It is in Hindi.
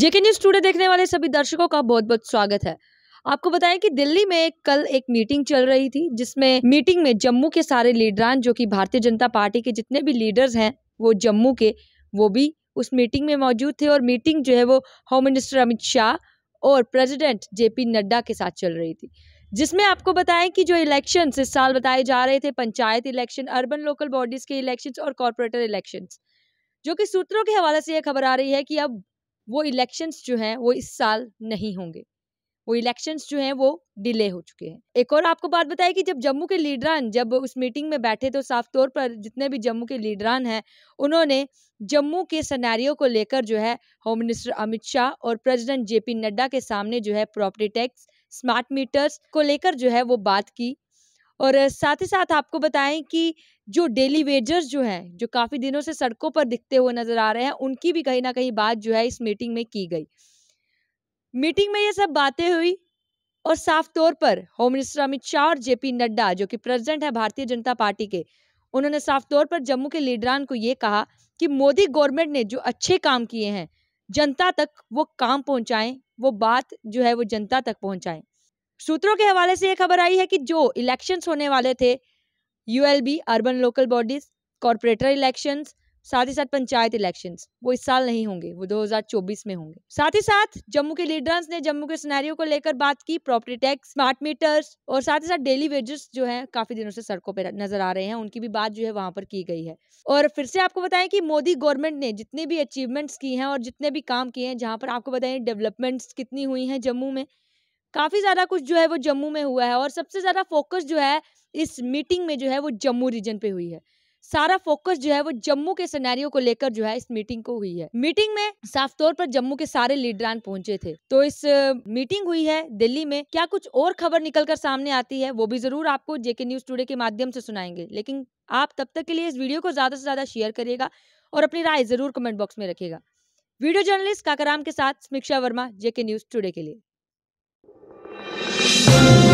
जेके न्यूज टूडे देखने वाले सभी दर्शकों का बहुत बहुत स्वागत है आपको बताएं कि दिल्ली में कल एक मीटिंग चल रही थी जिसमें मीटिंग में जम्मू के सारे लीडरान जो कि भारतीय जनता पार्टी के जितने भी लीडर्स हैं वो जम्मू के वो भी उस मीटिंग में मौजूद थे और मीटिंग जो है वो होम मिनिस्टर अमित शाह और प्रेसिडेंट जेपी नड्डा के साथ चल रही थी जिसमें आपको बताएं कि जो इलेक्शन इस साल बताए जा रहे थे panchayat election urban local bodies के इलेक्शन और कॉरपोरेटर इलेक्शन जो कि सूत्रों के हवाले से यह खबर आ रही है कि अब वो इलेक्शंस जो हैं वो इस साल नहीं होंगे वो इलेक्शंस जो हैं वो डिले हो चुके हैं एक और आपको बात बताई कि जब जम्मू के लीडरान जब उस मीटिंग में बैठे तो साफ तौर पर जितने भी जम्मू के लीडरान हैं उन्होंने जम्मू के सनारियों को लेकर जो है होम मिनिस्टर अमित शाह और प्रेसिडेंट जेपी नड्डा के सामने जो है प्रॉपर्टी टैक्स स्मार्ट मीटर्स को लेकर जो है वो बात की और साथ ही साथ आपको बताएं कि जो डेली वेजर्स जो है जो काफ़ी दिनों से सड़कों पर दिखते हुए नज़र आ रहे हैं, उनकी भी कहीं ना कहीं बात जो है इस मीटिंग में की गई। मीटिंग में ये सब बातें हुई और साफ तौर पर होम मिनिस्टर अमित शाह और जेपी नड्डा जो कि प्रेसिडेंट है भारतीय जनता पार्टी के, उन्होंने साफ तौर पर जम्मू के लीडरान को ये कहा कि मोदी गवर्नमेंट ने जो अच्छे काम किए हैं, जनता तक वो काम पहुंचाएं वो बात जो है वो जनता तक पहुंचाएं सूत्रों के हवाले से यह खबर आई है कि जो इलेक्शंस होने वाले थे ULB urban local bodies corporator elections साथ ही साथ पंचायत इलेक्शंस वो इस साल नहीं होंगे वो 2024 में होंगे साथ ही साथ जम्मू के लीडर्स ने जम्मू के सिनेरियो को लेकर बात की प्रॉपर्टी टैक्स स्मार्ट मीटर्स और साथ ही साथ डेली वेजेस जो है काफी दिनों से सड़कों पर नजर आ रहे हैं उनकी भी बात जो है वहां पर की गई है और फिर से आपको बताएं कि मोदी गवर्नमेंट ने जितने भी अचीवमेंट्स की हैं और जितने भी काम किए हैं जहाँ पर आपको बताएं डेवलपमेंट्स कितनी हुई हैं जम्मू में काफ़ी ज़्यादा कुछ जो है वो जम्मू में हुआ है और सबसे ज़्यादा फोकस जो है इस मीटिंग में जो है वो जम्मू रीजन पे हुई है सारा फोकस जो है वो जम्मू के सिनेरियो को लेकर जो है इस मीटिंग को हुई है मीटिंग में साफ तौर पर जम्मू के सारे लीडरान पहुंचे थे तो इस मीटिंग हुई है दिल्ली में क्या कुछ और खबर निकलकर सामने आती है वो भी जरूर आपको जेके न्यूज टुडे के माध्यम से सुनाएंगे लेकिन आप तब तक के लिए इस वीडियो को ज्यादा से ज्यादा शेयर करिएगा और अपनी राय जरूर कमेंट बॉक्स में रखेगा वीडियो जर्नलिस्ट काकाराम के साथ समीक्षा वर्मा जेके न्यूज टुडे के लिए Thank you.